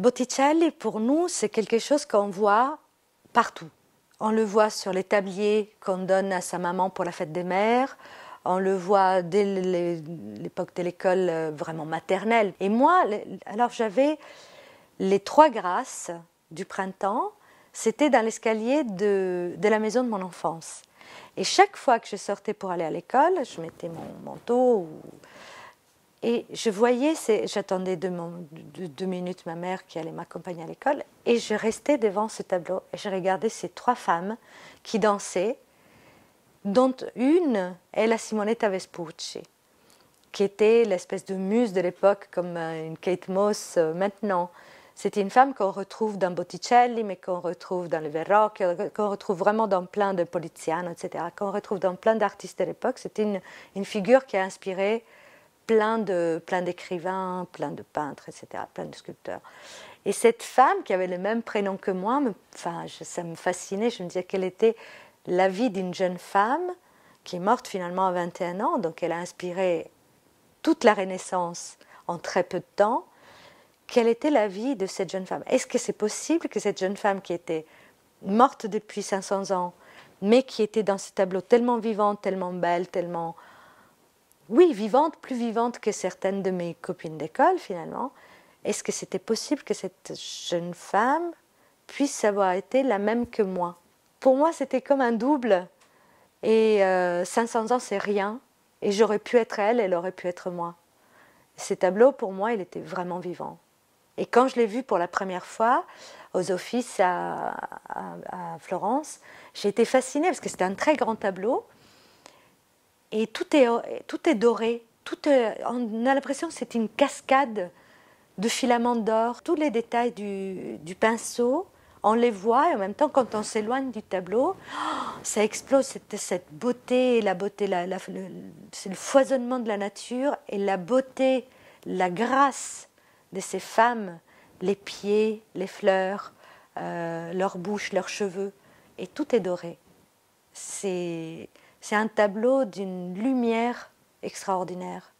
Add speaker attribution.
Speaker 1: Botticelli, pour nous, c'est quelque chose qu'on voit partout. On le voit sur les tabliers qu'on donne à sa maman pour la fête des mères. On le voit dès l'époque de l'école euh, vraiment maternelle. Et moi, alors j'avais les trois grâces du printemps, c'était dans l'escalier de, de, la maison de mon enfance. Et chaque fois que je sortais pour aller à l'école, je mettais mon manteau ou et je voyais, j'attendais deux, minutes ma mère qui allait m'accompagner à l'école, et je restais devant ce tableau, et je regardais ces trois femmes qui dansaient, dont une est la Simonetta Vespucci, qui était l'espèce de muse de l'époque, comme euh, une Kate Moss euh, maintenant. C'était une femme qu'on retrouve dans Botticelli, mais qu'on retrouve dans le Verrocchio, qu'on retrouve vraiment dans plein de Poliziano, etc., qu'on retrouve dans plein d'artistes de l'époque. C'était une, figure qui a inspiré plein de plein d'écrivains, plein de peintres, etc., plein de sculpteurs. Et cette femme qui avait le même prénom que moi, enfin, ça me fascinait. Je me disais quelle était la vie d'une jeune femme qui est morte finalement à 21 ans, donc elle a inspiré toute la Renaissance en très peu de temps. Quelle était la vie de cette jeune femme Est-ce que c'est possible que cette jeune femme qui était morte depuis 500 ans, mais qui était dans ce tableau tellement vivante, tellement belle, tellement oui, vivante, plus vivante que certaines de mes copines d'école finalement. Est-ce que c'était possible que cette jeune femme puisse avoir été la même que moi Pour moi, c'était comme un double. Et 500 euh, ans, c'est rien. Et j'aurais pu être elle, elle aurait pu être moi. Ces tableaux, pour moi, il était vraiment vivant. Et quand je l'ai vu pour la première fois aux offices à Florence, j'ai été fascinée parce que c'était un très grand tableau et tout est, tout est doré. Tout on a l'impression que c'est une cascade de filaments d'or. Tous les détails du, du, pinceau, on les voit et en même temps, quand on s'éloigne du tableau, oh, ça explose cette, cette beauté, la beauté, la, le, c'est le foisonnement de la nature et la beauté, la grâce de ces femmes, les pieds, les fleurs, euh, leur bouche, leurs cheveux, et tout est doré. C'est c'est un tableau d'une lumière extraordinaire.